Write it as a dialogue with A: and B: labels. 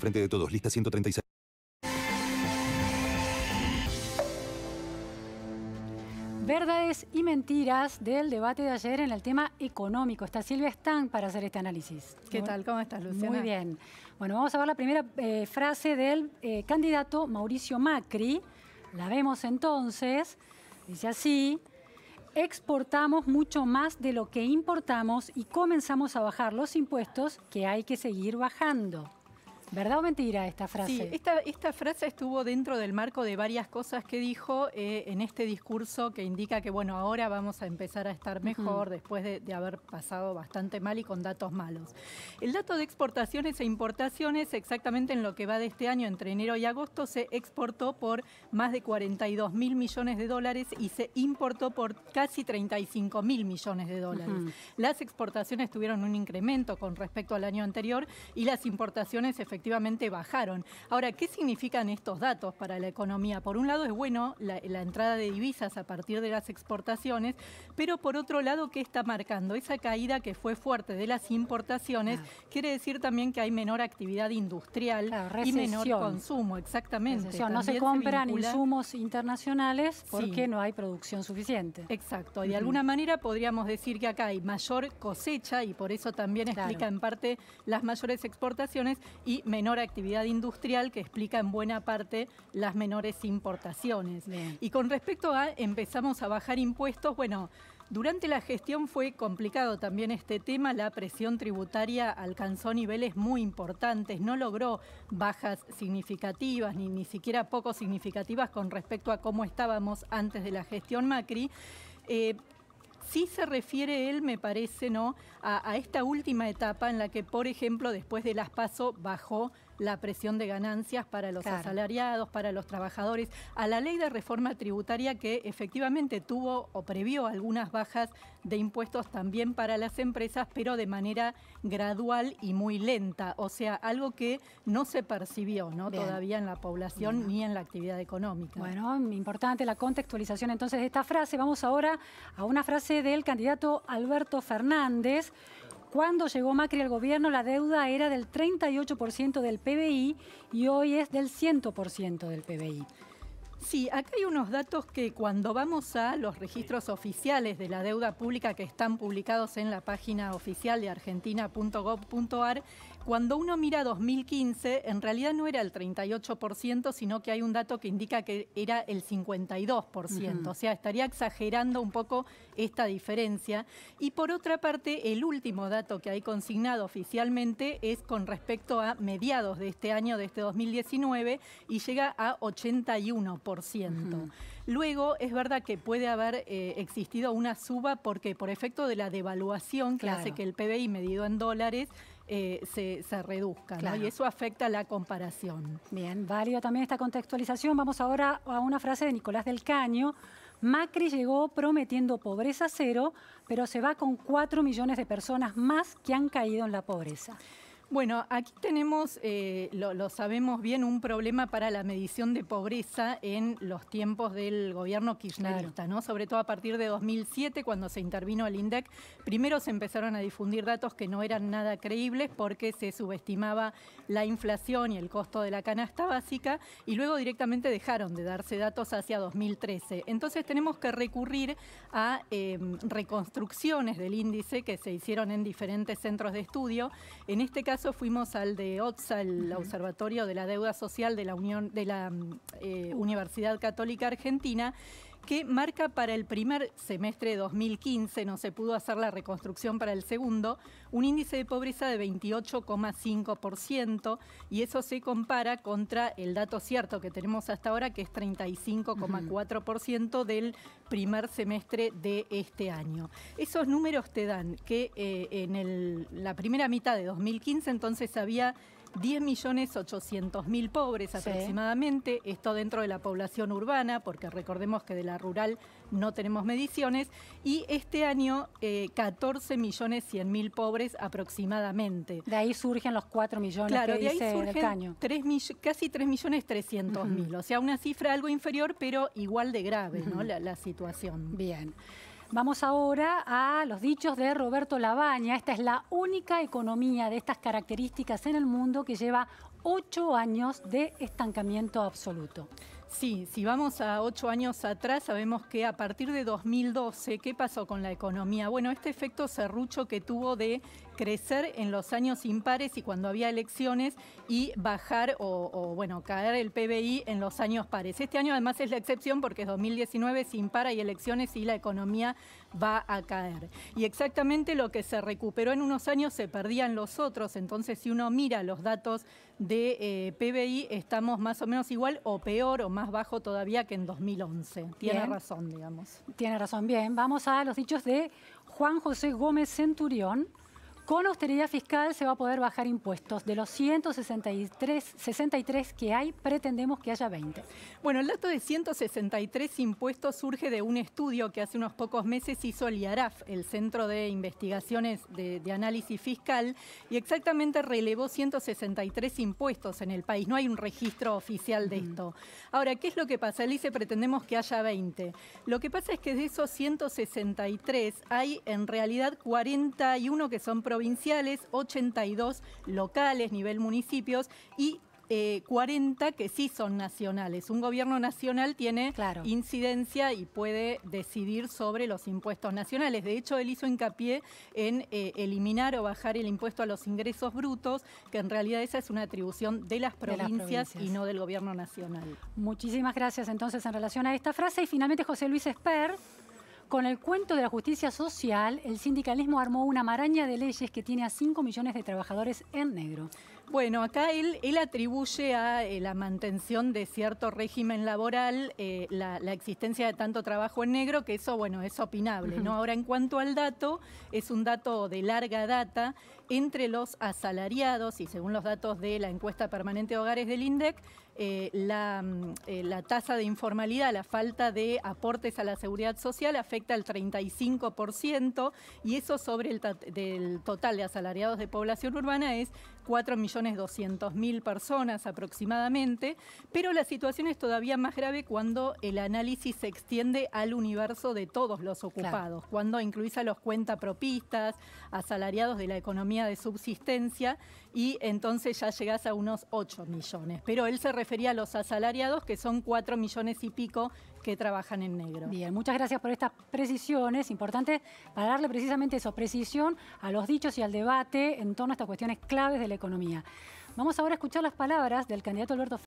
A: frente de todos, lista 136.
B: Verdades y mentiras del debate de ayer en el tema económico. Está Silvia Stang para hacer este análisis. ¿Qué tal? ¿Cómo estás, Luciana? Muy bien. Bueno, vamos a ver la primera eh, frase del eh, candidato Mauricio Macri. La vemos entonces. Dice así, exportamos mucho más de lo que importamos y comenzamos a bajar los impuestos que hay que seguir bajando. ¿Verdad o mentira esta frase? Sí,
A: esta, frase estuvo dentro del marco de varias cosas que dijo eh, en este discurso que indica que, bueno, ahora vamos a empezar a estar mejor después de, haber pasado bastante mal y con datos malos. El dato de exportaciones e importaciones, exactamente en lo que va de este año, entre enero y agosto, se exportó por más de 42 mil millones de dólares y se importó por casi 35 mil millones de dólares. Las exportaciones tuvieron un incremento con respecto al año anterior y las importaciones efectivamente efectivamente bajaron. Ahora, ¿qué significan estos datos para la economía? Por un lado es bueno la, entrada de divisas a partir de las exportaciones, pero por otro lado, ¿qué está marcando? Esa caída que fue fuerte de las importaciones quiere decir también que hay menor actividad industrial y menor consumo, exactamente. No se compran insumos
B: internacionales porque no
A: hay producción suficiente. Exacto, y de alguna manera podríamos decir que acá hay mayor cosecha y por eso también explica en parte las mayores exportaciones y menor actividad industrial que explica en buena parte las menores importaciones. Y con respecto a empezamos a bajar impuestos, bueno, durante la gestión fue complicado también este tema, la presión tributaria alcanzó niveles muy importantes, no logró bajas significativas, ni, ni siquiera poco significativas con respecto a cómo estábamos antes de la gestión Macri. Eh, sí se refiere él, me parece, ¿no? A, esta última etapa en la que, por ejemplo, después de las PASO bajó la presión de ganancias para los asalariados, para los trabajadores, a la ley de reforma tributaria que efectivamente tuvo o previó algunas bajas de impuestos también para las empresas, pero de manera gradual y muy lenta, o sea, algo que no se percibió ¿no? todavía en la población ni en la actividad económica. Bueno, importante la
B: contextualización entonces de esta frase. Vamos ahora a una frase del candidato Alberto Fernández. Cuando llegó Macri al gobierno, la deuda era del 38% del PBI y hoy es del 100% del PBI.
A: Sí, acá hay unos datos que cuando vamos a los registros oficiales de la deuda pública que están publicados en la página oficial de argentina.gov.ar, cuando uno mira 2015, en realidad no era el 38%, sino que hay un dato que indica que era el 52%, o sea, estaría exagerando un poco esta diferencia. Y por otra parte, el último dato que hay consignado oficialmente es con respecto a mediados de este año, de este 2019, y llega a 81%. Luego, es verdad que puede haber eh, existido una suba porque por efecto de la devaluación que hace que el PBI medido en dólares eh, se, reduzca, y eso afecta la comparación.
B: Bien, válida también esta contextualización. Vamos ahora a una frase de Nicolás del Caño. Macri llegó prometiendo pobreza cero, pero se va con 4 millones de personas más que han caído en la pobreza.
A: Bueno, aquí tenemos, eh, lo, sabemos bien, un problema para la medición de pobreza en los tiempos del gobierno kirchnerista, ¿no? Sobre todo a partir de 2007, cuando se intervino el INDEC, primero se empezaron a difundir datos que no eran nada creíbles porque se subestimaba la inflación y el costo de la canasta básica, y luego directamente dejaron de darse datos hacia 2013. Entonces tenemos que recurrir a em, reconstrucciones del índice que se hicieron en diferentes centros de estudio. En este caso, fuimos al de OTSA, el Observatorio de la Deuda Social de la, Unión, de la mm, eh, Universidad Católica Argentina, que marca para el primer semestre de 2015, no se pudo hacer la reconstrucción para el segundo, un índice de pobreza de 28,5% y eso se compara contra el dato cierto que tenemos hasta ahora, que es 35,4% del primer semestre de este año. Esos números te dan que eh, en la primera mitad de 2015 entonces había 10.800.000 millones pobres aproximadamente, esto dentro de la población urbana, porque recordemos que de la rural no tenemos mediciones, y este año eh, millones mil pobres aproximadamente. De ahí surgen los 4 millones claro, de ahí surgen casi tres millones o sea, una cifra algo inferior, pero igual de grave, ¿no? La, la situación. Bien.
B: Vamos ahora a los dichos de Roberto Labaña. Esta es la única economía de estas características en el mundo que lleva
A: ocho años de estancamiento absoluto. Sí, si vamos a ocho años atrás, sabemos que a partir de 2012, ¿qué pasó con la economía? Bueno, este efecto serrucho que tuvo de crecer en los años impares y cuando había elecciones y bajar o, bueno, caer el PBI en los años pares. Este año además es la excepción porque es 2019, sin par y elecciones y la economía va a caer. Y exactamente lo que se recuperó en unos años se perdía en los otros. Entonces, si uno mira los datos de eh, PBI estamos más o menos igual o peor o más bajo todavía que en 2011. Tiene razón, digamos.
B: Tiene razón. Bien, vamos a los dichos de Juan José Gómez Centurión. Con austeridad fiscal se va a poder bajar impuestos. De los 163 63 que hay, pretendemos que haya 20.
A: Bueno, el dato de 163 impuestos surge de un estudio que hace unos pocos meses hizo el IARAF, el Centro de Investigaciones de, Análisis Fiscal, y exactamente relevó 163 impuestos en el país. No hay un registro oficial de esto. Ahora, ¿qué es lo que pasa? Él dice, pretendemos que haya 20. Lo que pasa es que de esos 163 hay en realidad 41 que son provinciales, 82 locales, nivel municipios, y 40 eh, que sí son nacionales. Un gobierno nacional tiene incidencia y puede decidir sobre los impuestos nacionales. De hecho, él hizo hincapié en eh, eliminar o bajar el impuesto a los ingresos brutos, que en realidad esa es una atribución de las, provincias, de las provincias. y no del gobierno nacional.
B: Muchísimas gracias entonces en relación a esta frase. Y finalmente José Luis Esper. Con el cuento de la justicia social, el sindicalismo armó una maraña de leyes que tiene a 5 millones de trabajadores en negro.
A: Bueno, acá él, él atribuye a eh, la mantención de cierto régimen laboral eh, la, existencia de tanto trabajo en negro, que eso, bueno, es opinable, ¿no? Ahora, en cuanto al dato, es un dato de larga data. Entre los asalariados, y según los datos de la encuesta permanente de hogares del INDEC, eh, mm, eh, la, tasa de informalidad, la falta de aportes a la seguridad social afecta al 35% y eso sobre el total de asalariados de población urbana es 4.200.000 personas aproximadamente, pero la situación es todavía más grave cuando el análisis se extiende al universo de todos los ocupados, cuando incluís a los cuentapropistas, asalariados de la economía de subsistencia y entonces ya llegás a unos 8 millones. Pero él se refería a los asalariados, que son 4 millones y pico que trabajan en negro. Bien, muchas gracias por estas precisiones. Importante para darle precisamente eso, precisión
B: a los dichos y al debate en torno a estas cuestiones claves de la economía. Vamos ahora a escuchar las palabras del candidato Alberto